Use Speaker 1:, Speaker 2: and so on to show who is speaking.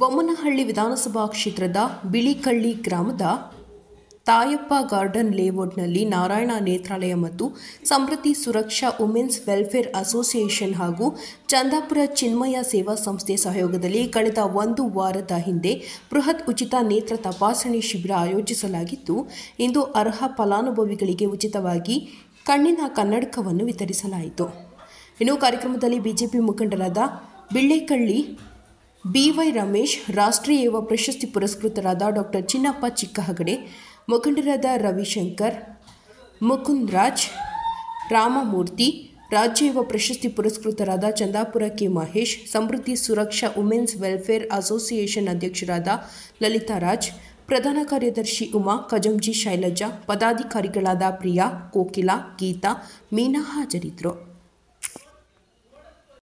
Speaker 1: ಬೊಮ್ಮನಹಳ್ಳಿ ವಿಧಾನಸಭಾ ಕ್ಷೇತ್ರದ ಬಿಳಿಕಳ್ಳಿ ಗ್ರಾಮದ ತಾಯಪ್ಪ ಗಾರ್ಡನ್ ಲೇಔಟ್ನಲ್ಲಿ ನಾರಾಯಣ ನೇತ್ರಾಲಯ ಮತ್ತು Samruddhi Suraksha women's welfare association ಹಾಗೂ ಚಂದಾಪುರ ಚಿನ್ಮಯ ಸೇವಾ ಸಂಸ್ಥೆ ಸಹಯೋಗದಲ್ಲಿ ಕಳೆದ ಒಂದು ವಾರದ ಹಿಂದೆ ಬೃಹತ್ ಉಚಿತ ನೇತ್ರ ತಪಾಸಣೆ ಶಿಬಿರ ಆಯೋಜಿಸಲಾಗಿದ್ದು ಇಂದು ಅರ್ಹ ಫಲಾನುಭವಿಗಳಿಗೆ ಉಚಿತವಾಗಿ ಕಣ್ಣಿನ ಕನ್ನಡಕವನ್ನು ವಿತರಿಸಲಾಯಿತು ಇನ್ನು ಕಾರ್ಯಕ್ರಮದಲ್ಲಿ ಬಿಜೆಪಿ ಮುಖಂಡರಾದ ಬಿಳ್ಳೆಕಳ್ಳಿ ಬಿವೈ ರಮೇಶ್ ರಾಷ್ಟ್ರೀಯ ಯುವ ಪ್ರಶಸ್ತಿ ಪುರಸ್ಕೃತರಾದ ಡಾಕ್ಟರ್ ಚಿನ್ನಪ್ಪ ಚಿಕ್ಕಹಗಡೆ ಮುಖಂಡರಾದ ರವಿಶಂಕರ್ ಮುಕುಂದ್ರಾಜ್ ರಾಮಮೂರ್ತಿ ರಾಜ್ಯ ಯುವ ಪ್ರಶಸ್ತಿ ಪುರಸ್ಕೃತರಾದ Chandapura K Mahesh Samruddhi Suraksha women's welfare association ಅಧ್ಯಕ್ಷರಾದ ಲಲಿತಾ ರಾಜ್ ಪ್ರಧಾನ ಕಾರ್ಯದರ್ಶಿ ಉಮಾ ಕಜಂಜಿ ಶೈಲಜಾ ಪದಾಧಿಕಾರಿಗಳಾದ ಪ್ರಿಯಾ ಕೋಕಿಲಾ ಗೀತಾ ಮೀನಾ ಹಾಜರಿದ್ದರು